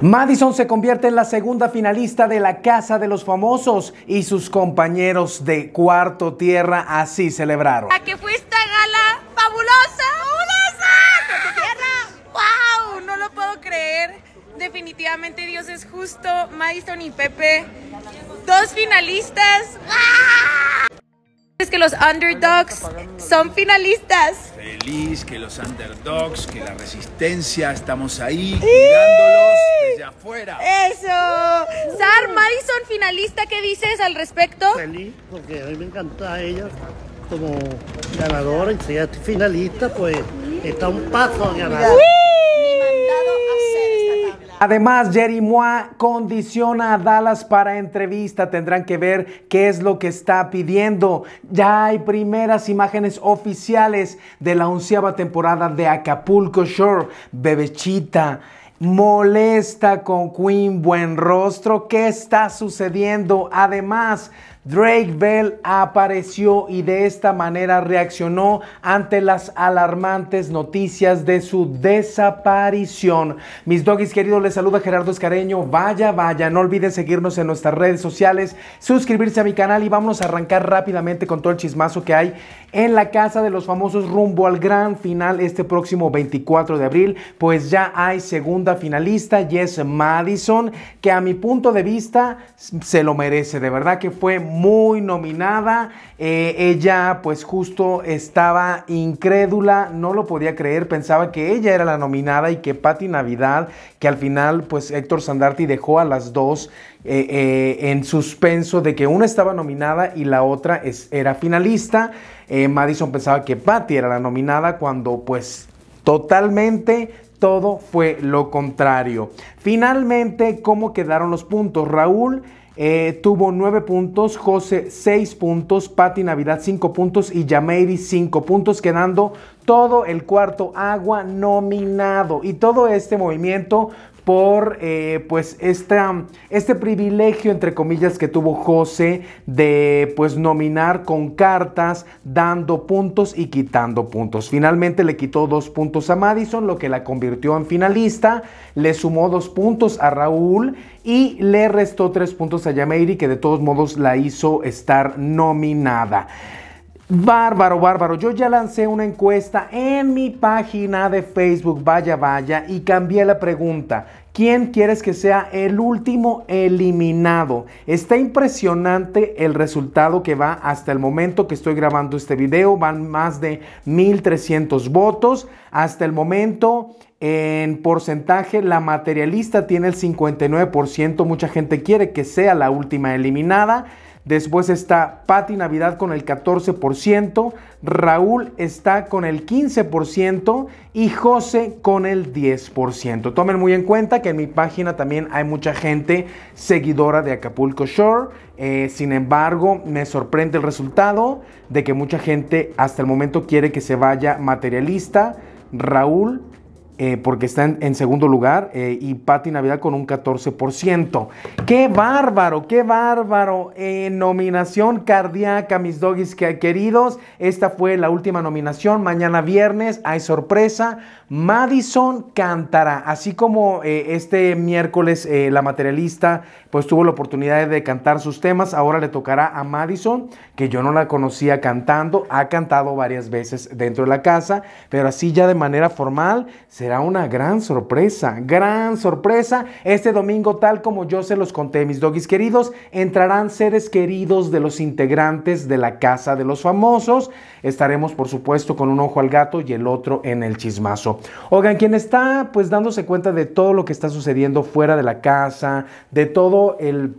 Madison se convierte en la segunda finalista de la Casa de los Famosos y sus compañeros de Cuarto Tierra así celebraron. ¿A que fue esta gala fabulosa? ¡Fabulosa! ¡Cuarto Tierra! ¡Wow! No lo puedo creer. Definitivamente Dios es justo. Madison y Pepe, dos finalistas. ¡Wow! que los underdogs son finalistas. Feliz que los underdogs, que la resistencia, estamos ahí cuidándolos desde afuera. Eso. Sar Madison, finalista, ¿qué dices al respecto? Feliz, porque a mí me encanta a ella como ganadora y ya finalista, pues está un paso a ganar. Además, Jerry Mois condiciona a Dallas para entrevista. Tendrán que ver qué es lo que está pidiendo. Ya hay primeras imágenes oficiales de la onceava temporada de Acapulco Shore. Bebechita molesta con Queen rostro. ¿Qué está sucediendo? Además, Drake Bell apareció y de esta manera reaccionó ante las alarmantes noticias de su desaparición. Mis doggies queridos, les saluda Gerardo Escareño. Vaya, vaya, no olviden seguirnos en nuestras redes sociales, suscribirse a mi canal y vamos a arrancar rápidamente con todo el chismazo que hay en la casa de los famosos rumbo al gran final este próximo 24 de abril. Pues ya hay segunda finalista Jess Madison, que a mi punto de vista se lo merece. De verdad que fue muy nominada. Eh, ella pues justo estaba incrédula, no lo podía creer, pensaba que ella era la nominada y que Patty Navidad, que al final pues Héctor Sandarti dejó a las dos eh, eh, en suspenso de que una estaba nominada y la otra es, era finalista. Madison pensaba que Patty era la nominada cuando pues totalmente todo fue lo contrario. Finalmente, ¿cómo quedaron los puntos? Raúl eh, tuvo 9 puntos, José 6 puntos, Patti Navidad 5 puntos y Yameiri 5 puntos, quedando todo el cuarto agua nominado. Y todo este movimiento por eh, pues este privilegio entre comillas que tuvo José de pues nominar con cartas dando puntos y quitando puntos. Finalmente le quitó dos puntos a Madison, lo que la convirtió en finalista, le sumó dos puntos a Raúl y le restó tres puntos a Yameiri que de todos modos la hizo estar nominada. Bárbaro, bárbaro. Yo ya lancé una encuesta en mi página de Facebook, vaya, vaya, y cambié la pregunta. ¿Quién quieres que sea el último eliminado? Está impresionante el resultado que va hasta el momento que estoy grabando este video. Van más de 1.300 votos. Hasta el momento, en porcentaje, la materialista tiene el 59%. Mucha gente quiere que sea la última eliminada. Después está Patti Navidad con el 14%, Raúl está con el 15% y José con el 10%. Tomen muy en cuenta que en mi página también hay mucha gente seguidora de Acapulco Shore. Eh, sin embargo, me sorprende el resultado de que mucha gente hasta el momento quiere que se vaya materialista, Raúl, eh, porque está en, segundo lugar, eh, y Patti Navidad con un 14%. ¡Qué bárbaro! ¡Qué bárbaro! Eh, nominación cardíaca, mis doggies queridos. Esta fue la última nominación. Mañana viernes hay sorpresa. Madison cantará. Así como este miércoles la materialista pues tuvo la oportunidad de cantar sus temas, ahora le tocará a Madison, que yo no la conocía cantando. Ha cantado varias veces dentro de la casa, pero así ya de manera formal Será una gran sorpresa, gran sorpresa. Este domingo, tal como yo se los conté, mis doggies queridos, entrarán seres queridos de los integrantes de la Casa de los Famosos. Estaremos, por supuesto, con un ojo al gato y el otro en el chismazo. Oigan, quien está pues dándose cuenta de todo lo que está sucediendo fuera de la casa, de todo el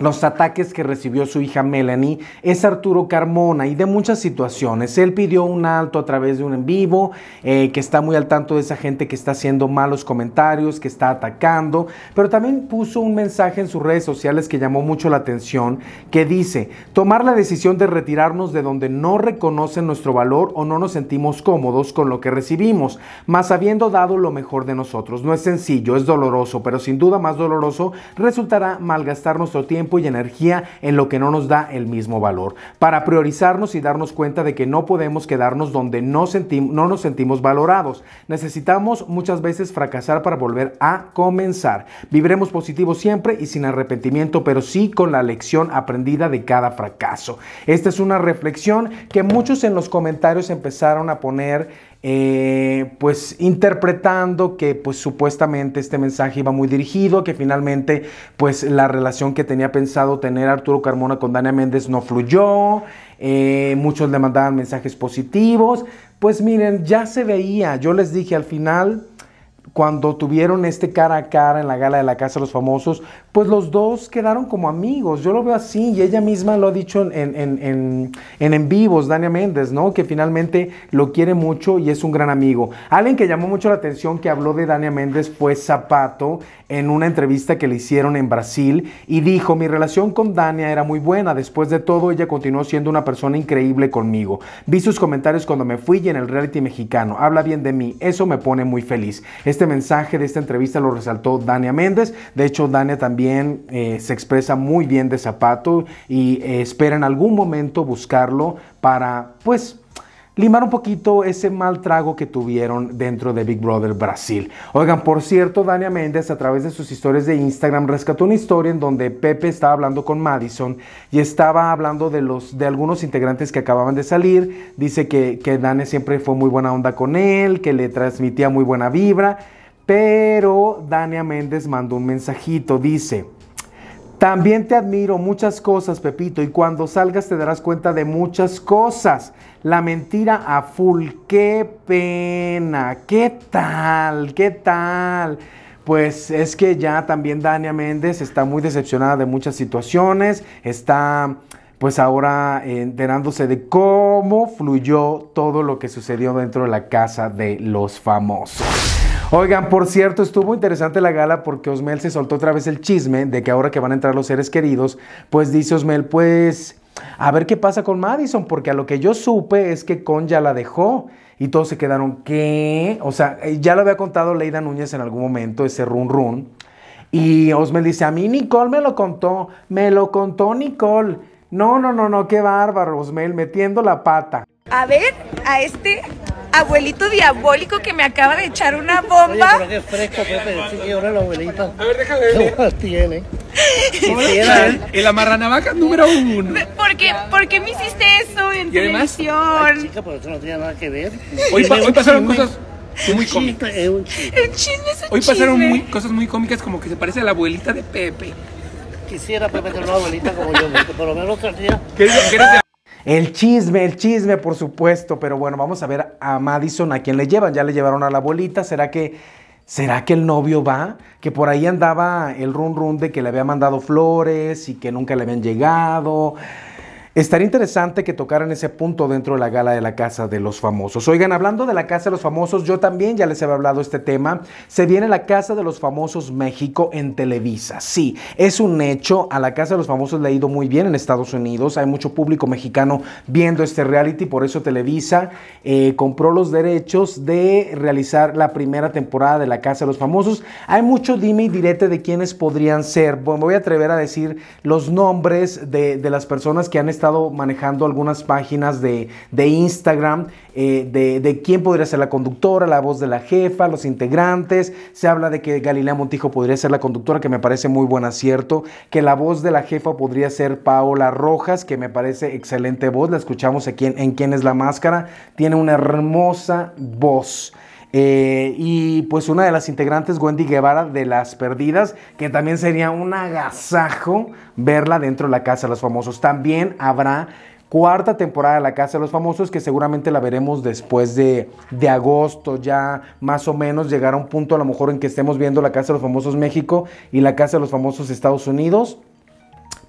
los ataques que recibió su hija Melanie es Arturo Carmona y de muchas situaciones. Él pidió un alto a través de un en vivo, eh, que está muy al tanto de esa gente que está haciendo malos comentarios, que está atacando, pero también puso un mensaje en sus redes sociales que llamó mucho la atención, que dice, tomar la decisión de retirarnos de donde no reconocen nuestro valor o no nos sentimos cómodos con lo que recibimos, más habiendo dado lo mejor de nosotros. No es sencillo, es doloroso, pero sin duda más doloroso resultará malgastar nuestro tiempo y energía en lo que no nos da el mismo valor, para priorizarnos y darnos cuenta de que no podemos quedarnos donde no, no nos sentimos valorados. Necesitamos muchas veces fracasar para volver a comenzar. Viviremos positivos siempre y sin arrepentimiento, pero sí con la lección aprendida de cada fracaso. Esta es una reflexión que muchos en los comentarios empezaron a poner eh, pues interpretando que pues supuestamente este mensaje iba muy dirigido, que finalmente pues la relación que tenía pensado tener Arturo Carmona con Dania Méndez no fluyó, eh, muchos le mandaban mensajes positivos, pues miren, ya se veía, yo les dije al final, cuando tuvieron este cara a cara en la gala de la Casa de los Famosos, pues los dos quedaron como amigos. Yo lo veo así y ella misma lo ha dicho en, en, en, en, en vivos, Dania Méndez, ¿no? Que finalmente lo quiere mucho y es un gran amigo. Alguien que llamó mucho la atención que habló de Dania Méndez fue Zapato en una entrevista que le hicieron en Brasil y dijo, mi relación con Dania era muy buena. Después de todo, ella continuó siendo una persona increíble conmigo. Vi sus comentarios cuando me fui y en el reality mexicano. Habla bien de mí. Eso me pone muy feliz. Este mensaje de esta entrevista lo resaltó Dania Méndez. De hecho, Dania también eh, se expresa muy bien de zapato y eh, espera en algún momento buscarlo para, pues, limar un poquito ese mal trago que tuvieron dentro de Big Brother Brasil. Oigan, por cierto, Dania Méndez a través de sus historias de Instagram rescató una historia en donde Pepe estaba hablando con Madison y estaba hablando de, los, de algunos integrantes que acababan de salir. Dice que, que Dania siempre fue muy buena onda con él, que le transmitía muy buena vibra pero Dania Méndez mandó un mensajito, dice, también te admiro muchas cosas, Pepito, y cuando salgas te darás cuenta de muchas cosas. La mentira a full, qué pena, qué tal, qué tal. Pues es que ya también Dania Méndez está muy decepcionada de muchas situaciones, está pues ahora enterándose de cómo fluyó todo lo que sucedió dentro de la casa de los famosos. Oigan, por cierto, estuvo interesante la gala porque Osmel se soltó otra vez el chisme de que ahora que van a entrar los seres queridos, pues dice Osmel, pues a ver qué pasa con Madison, porque a lo que yo supe es que Con ya la dejó y todos se quedaron, ¿qué? O sea, eh, ya lo había contado Leida Núñez en algún momento, ese run run. Y Osmel dice, a mí Nicole me lo contó, me lo contó Nicole. No, no, no, no, qué bárbaro, Osmel, metiendo la pata. A ver, a este abuelito diabólico que me acaba de echar una bomba. Oye, pero qué fresco, Pepe, Sí, que ahora la abuelita. A ver, déjame ver. ¿Qué tiene? el, el amarranavaca número uno. ¿Por qué, me hiciste eso en ¿Y televisión? Ay, chica, pero eso no tenía nada que ver. Hoy, pasaron cosas muy cómicas. El chisme hoy pasaron cosas muy cómicas como que se parece a la abuelita de Pepe. Quisiera Pepe tener una abuelita como yo, por lo menos otro día. ¿Qué, el chisme, el chisme, por supuesto. Pero bueno, vamos a ver a Madison a quién le llevan. Ya le llevaron a la bolita. ¿Será que, será que el novio va? Que por ahí andaba el run run de que le había mandado flores y que nunca le habían llegado. Estaría interesante que tocaran ese punto dentro de la gala de la Casa de los Famosos. Oigan, hablando de la Casa de los Famosos, yo también ya les había hablado este tema. Se viene la Casa de los Famosos México en Televisa. Sí, es un hecho. A la Casa de los Famosos le ha ido muy bien en Estados Unidos. Hay mucho público mexicano viendo este reality. Por eso Televisa eh, compró los derechos de realizar la primera temporada de la Casa de los Famosos. Hay mucho dime y direte de quiénes podrían ser. Bueno, me voy a atrever a decir los nombres de las personas que han estado manejando algunas páginas de, de Instagram eh, de, de, quién podría ser la conductora, la voz de la jefa, los integrantes. Se habla de que Galilea Montijo podría ser la conductora, que me parece muy buen acierto. Que la voz de la jefa podría ser Paola Rojas, que me parece excelente voz. La escuchamos aquí en Quién es la Máscara. Tiene una hermosa voz. Eh, y pues una de las integrantes, Wendy Guevara, de Las Perdidas, que también sería un agasajo verla dentro de la Casa de los Famosos. También habrá cuarta temporada de La Casa de los Famosos, que seguramente la veremos después de, de, agosto, ya más o menos llegar a un punto a lo mejor en que estemos viendo La Casa de los Famosos México y La Casa de los Famosos Estados Unidos.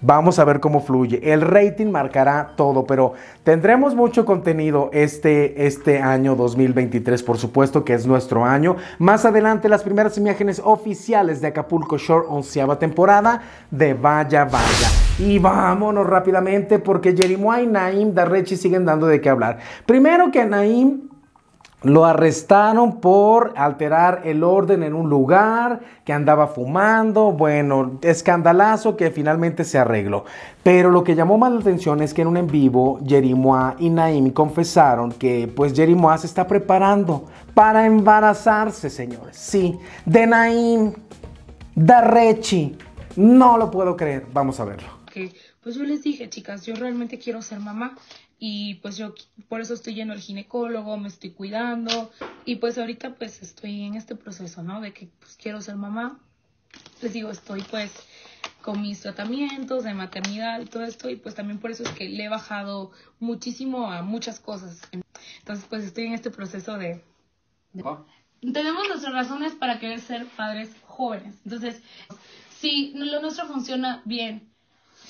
Vamos a ver cómo fluye. El rating marcará todo, pero tendremos mucho contenido este, este año 2023, por supuesto que es nuestro año. Más adelante las primeras imágenes oficiales de Acapulco Shore, onceava temporada de Vaya Vaya. Y vámonos rápidamente porque Jerimoa y Naim Darrechi siguen dando de qué hablar. Primero que Naim lo arrestaron por alterar el orden en un lugar, que andaba fumando, bueno, escandalazo que finalmente se arregló. Pero lo que llamó más la atención es que en un en vivo, Jerimoa y Naim confesaron que pues Jerimoa se está preparando para embarazarse, señores. Sí, de Naim, de Rechi. No lo puedo creer, vamos a verlo. Pues yo les dije, chicas, yo realmente quiero ser mamá y pues yo por eso estoy yendo al ginecólogo, me estoy cuidando y pues ahorita pues estoy en este proceso, ¿no? De que pues quiero ser mamá. Les digo, estoy pues con mis tratamientos de maternidad y todo esto y pues también por eso es que le he bajado muchísimo a muchas cosas. Entonces pues estoy en este proceso de... de... Tenemos nuestras razones para querer ser padres jóvenes. Entonces, si lo nuestro funciona bien,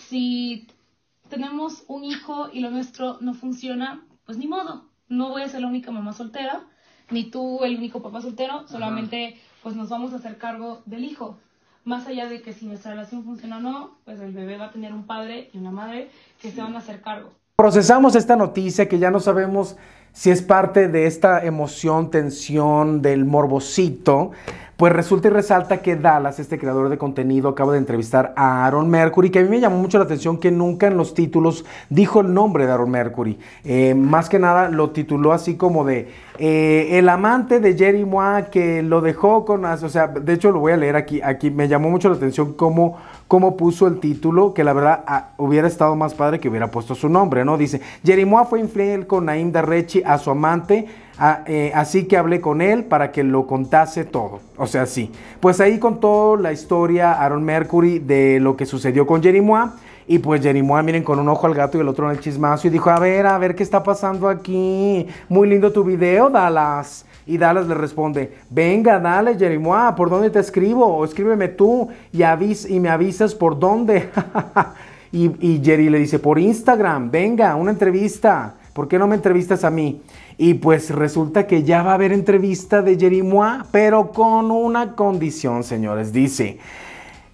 si tenemos un hijo y lo nuestro no funciona, pues ni modo, no voy a ser la única mamá soltera, ni tú el único papá soltero, solamente pues nos vamos a hacer cargo del hijo. Más allá de que si nuestra relación funciona o no, pues el bebé va a tener un padre y una madre que se van a hacer cargo. Procesamos esta noticia que ya no sabemos si es parte de esta emoción, tensión, del morbosito, pues resulta y resalta que Dallas, este creador de contenido, acaba de entrevistar a Aaron Mercury, que a mí me llamó mucho la atención que nunca en los títulos dijo el nombre de Aaron Mercury. Eh, más que nada lo tituló así como de eh, el amante de Jerry Moa que lo dejó con... O sea, de hecho lo voy a leer aquí. aquí me llamó mucho la atención cómo, cómo puso el título, que la verdad ah, hubiera estado más padre que hubiera puesto su nombre, ¿no? Dice, Jerry Moa fue infiel con Naim Darrechi a su amante, eh, así que hablé con él para que lo contase todo. O sea, sí. Pues ahí contó la historia Aaron Mercury de lo que sucedió con Jerimois. Y pues Jerimoa, miren, con un ojo al gato y el otro en el chismazo. Y dijo, a ver, a ver qué está pasando aquí. Muy lindo tu video, Dallas. Y Dallas le responde, venga, dale, Jerimoa, ¿por dónde te escribo? O escríbeme tú y, y me avisas por dónde. y, y Jerry le dice, por Instagram, venga, una entrevista. ¿por qué no me entrevistas a mí? Y pues resulta que ya va a haber entrevista de Mois, pero con una condición, señores. Dice,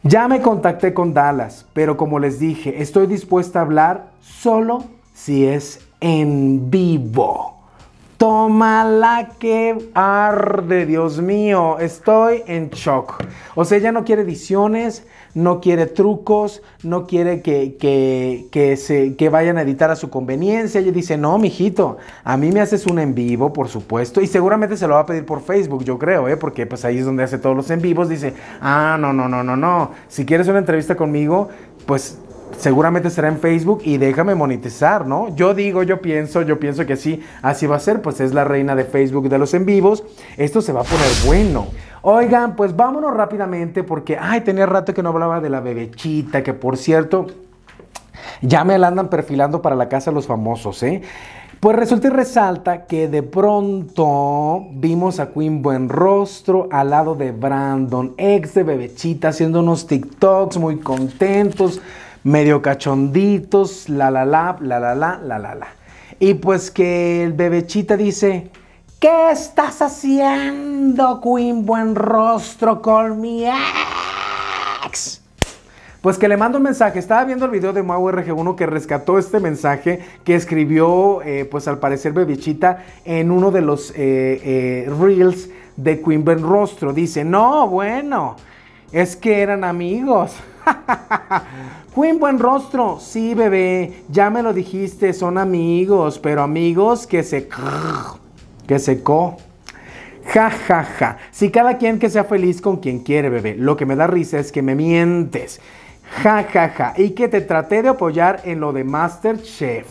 ya me contacté con Dallas, pero como les dije, estoy dispuesta a hablar solo si es en vivo. Toma la que arde, Dios mío, estoy en shock. O sea, ella no quiere ediciones, no quiere trucos, no quiere que, que, que, se, que vayan a editar a su conveniencia. Ella dice, no, mijito, a mí me haces un en vivo, por supuesto, y seguramente se lo va a pedir por Facebook, yo creo, ¿eh? porque pues ahí es donde hace todos los en vivos. Dice, ah, no, no, no, no, no, si quieres una entrevista conmigo, pues seguramente será en Facebook y déjame monetizar, ¿no? Yo digo, yo pienso, yo pienso que sí, así va a ser, pues es la reina de Facebook de los en vivos, esto se va a poner bueno. Oigan, pues vámonos rápidamente porque, ay, tenía rato que no hablaba de la bebechita, que por cierto, ya me la andan perfilando para la casa de los famosos, ¿eh? Pues resulta y resalta que de pronto vimos a Queen Buenrostro al lado de Brandon, ex de Bebechita, haciendo unos TikToks muy contentos, medio cachonditos, la la la, la la la, la la la. Y pues que el bebechita dice, ¿qué estás haciendo, Queen Buen Rostro, con mi ex? Pues que le mando un mensaje. Estaba viendo el video de Mau RG1 que rescató este mensaje que escribió, eh, pues al parecer, Bebechita en uno de los eh, eh, reels de Queen buen Rostro. Dice, no, bueno, es que eran amigos. un Buen Rostro, sí bebé, ya me lo dijiste, son amigos, pero amigos que se... que se Jajaja. Si cada quien que sea feliz con quien quiere, bebé. Lo que me da risa es que me mientes. Jajaja. Y que te traté de apoyar en lo de Masterchef.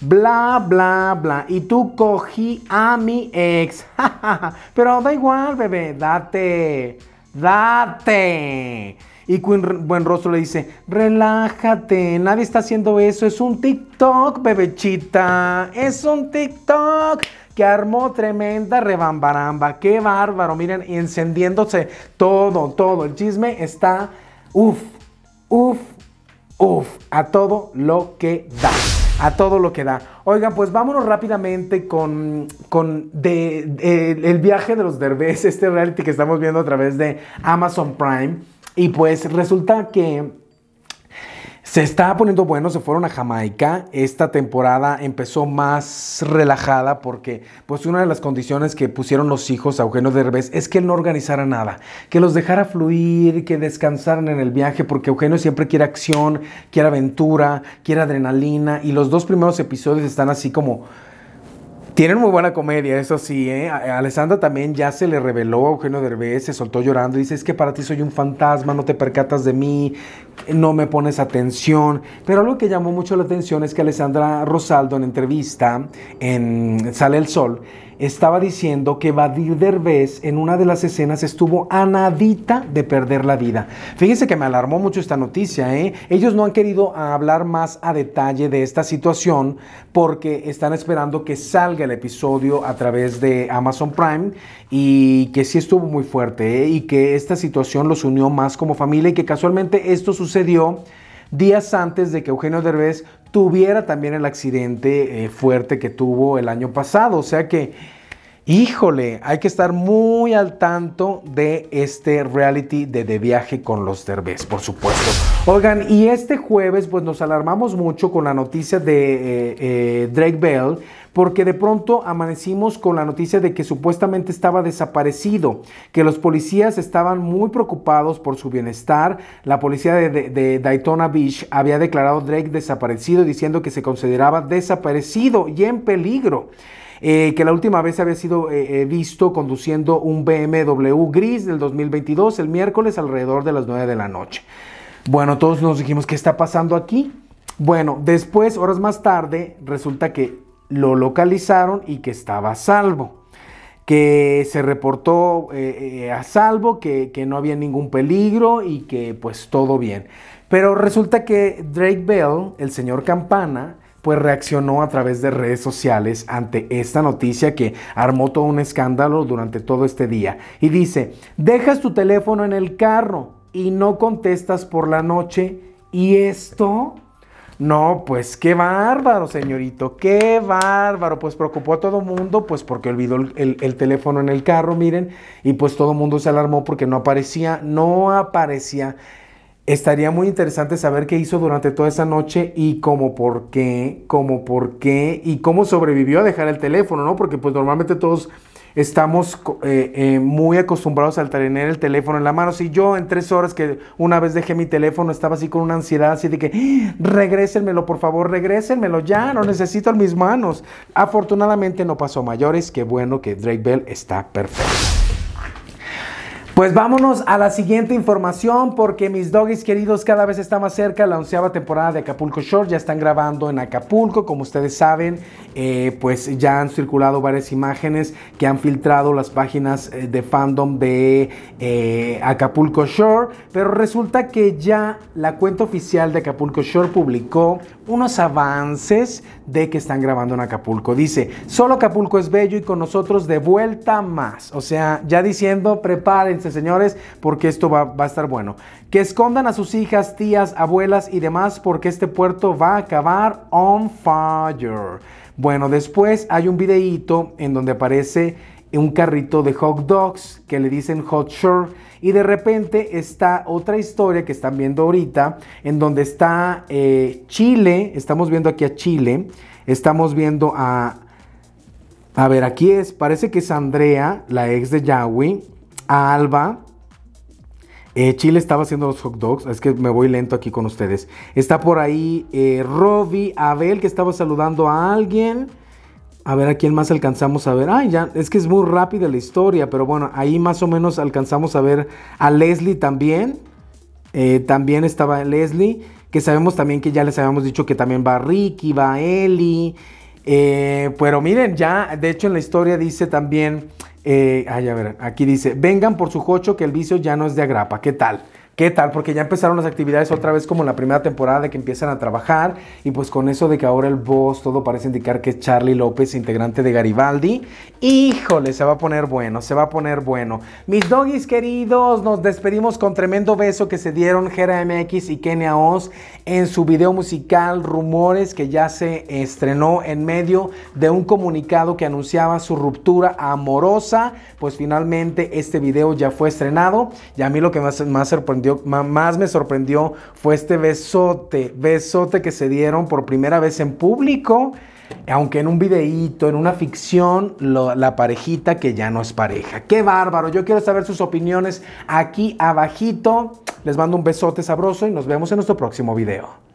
Bla, bla, bla. Y tú cogí a mi ex. Ja, Pero da igual, bebé. Date date. Y Buen Rostro le dice, relájate, nadie está haciendo eso, es un TikTok, bebechita, es un TikTok que armó tremenda rebambaramba, qué bárbaro, miren, y encendiéndose todo, todo, el chisme está, uff, uff, uff, a todo lo que da a todo lo que da. Oigan, pues vámonos rápidamente con, con el viaje de los derbés, este reality que estamos viendo a través de Amazon Prime. Y pues resulta que se estaba poniendo bueno, se fueron a Jamaica. Esta temporada empezó más relajada porque pues una de las condiciones que pusieron los hijos a Eugenio Derbez es que él no organizara nada, que los dejara fluir, que descansaran en el viaje porque Eugenio siempre quiere acción, quiere aventura, quiere adrenalina y los dos primeros episodios están así como tienen muy buena comedia, eso sí, ¿eh? Alessandra también ya se le reveló a Eugenio Derbez, se soltó llorando, dice, es que para ti soy un fantasma, no te percatas de mí, no me pones atención. Pero algo que llamó mucho la atención es que Alessandra Rosaldo en entrevista en Sale el Sol, estaba diciendo que Badir Derbez en una de las escenas estuvo a nadita de perder la vida. Fíjense que me alarmó mucho esta noticia, ¿eh? Ellos no han querido hablar más a detalle de esta situación porque están esperando que salga el episodio a través de Amazon Prime y que sí estuvo muy fuerte ¿eh? y que esta situación los unió más como familia y que casualmente esto sucedió días antes de que Eugenio Derbez tuviera también el accidente eh, fuerte que tuvo el año pasado. O sea que, híjole, hay que estar muy al tanto de este reality de De Viaje con los Derbez, por supuesto. Oigan, y este jueves pues nos alarmamos mucho con la noticia de eh, eh, Drake Bell, porque de pronto amanecimos con la noticia de que supuestamente estaba desaparecido, que los policías estaban muy preocupados por su bienestar. La policía de, Daytona Beach había declarado Drake desaparecido diciendo que se consideraba desaparecido y en peligro. Eh, que la última vez había sido eh, eh, visto conduciendo un BMW gris del 2022 el miércoles alrededor de las 9 de la noche. Bueno, todos nos dijimos, ¿qué está pasando aquí? Bueno, después, horas más tarde, resulta que lo localizaron y que estaba a salvo que se reportó eh, eh, a salvo, que, que, no había ningún peligro y que pues todo bien. Pero resulta que Drake Bell, el señor Campana, pues reaccionó a través de redes sociales ante esta noticia que armó todo un escándalo durante todo este día. Y dice, dejas tu teléfono en el carro y no contestas por la noche. ¿Y esto? No, pues qué bárbaro, señorito, qué bárbaro. Pues preocupó a todo mundo, pues porque olvidó el, teléfono en el carro, miren, y pues todo mundo se alarmó porque no aparecía, no aparecía. Estaría muy interesante saber qué hizo durante toda esa noche y cómo por qué, cómo por qué y cómo sobrevivió a dejar el teléfono, ¿no? Porque pues normalmente todos estamos eh, eh, muy acostumbrados al tener el teléfono en la mano. Si yo en tres horas que una vez dejé mi teléfono estaba así con una ansiedad así de que ah, regrésenmelo por favor, regrésenmelo ya, ¡No necesito en mis manos. Afortunadamente no pasó mayores, qué bueno que Drake Bell está perfecto. Pues vámonos a la siguiente información porque mis doggies queridos cada vez está más cerca la onceava temporada de Acapulco Shore. Ya están grabando en Acapulco, como ustedes saben, eh, pues ya han circulado varias imágenes que han filtrado las páginas eh, de fandom de eh, Acapulco Shore. Pero resulta que ya la cuenta oficial de Acapulco Shore publicó unos avances de que están grabando en Acapulco. Dice, solo Acapulco es bello y con nosotros de vuelta más. O sea, ya diciendo, prepárense este, señores, porque esto va, a estar bueno. Que escondan a sus hijas, tías, abuelas y demás, porque este puerto va a acabar on fire. Bueno, después hay un videíto en donde aparece un carrito de hot dogs que le dicen hot shore y de repente está otra historia que están viendo ahorita en donde está eh, Chile, estamos viendo aquí a Chile, estamos viendo a... A ver, aquí es, parece que es Andrea, la ex de Yahweh, a Alba. Eh, Chile estaba haciendo los hot dogs. Es que me voy lento aquí con ustedes. Está por ahí eh, Robbie, Abel, que estaba saludando a alguien. A ver a quién más alcanzamos a ver. Ay, ya, es que es muy rápida la historia, pero bueno, ahí más o menos alcanzamos a ver a Leslie también. Eh, también estaba Leslie, que sabemos también que ya les habíamos dicho que también va Ricky, va Eli. pero miren, ya, de hecho en la historia dice también eh, ay, a ver, aquí dice, vengan por su cocho que el vicio ya no es de agrapa, ¿qué tal? ¿Qué tal? Porque ya empezaron las actividades otra vez como en la primera temporada de que empiezan a trabajar y pues con eso de que ahora el boss todo parece indicar que es Charlie López, integrante de Garibaldi. Híjole, se va a poner bueno, se va a poner bueno. Mis doggies queridos, nos despedimos con tremendo beso que se dieron Jera MX y Kenia Oz en su video musical Rumores que ya se estrenó en medio de un comunicado que anunciaba su ruptura amorosa. Pues finalmente este video ya fue estrenado y a mí lo que más, más sorprendió más me sorprendió fue este besote, besote que se dieron por primera vez en público, aunque en un videíto, en una ficción, la parejita que ya no es pareja. ¡Qué bárbaro! Yo quiero saber sus opiniones aquí abajito. Les mando un besote sabroso y nos vemos en nuestro próximo video.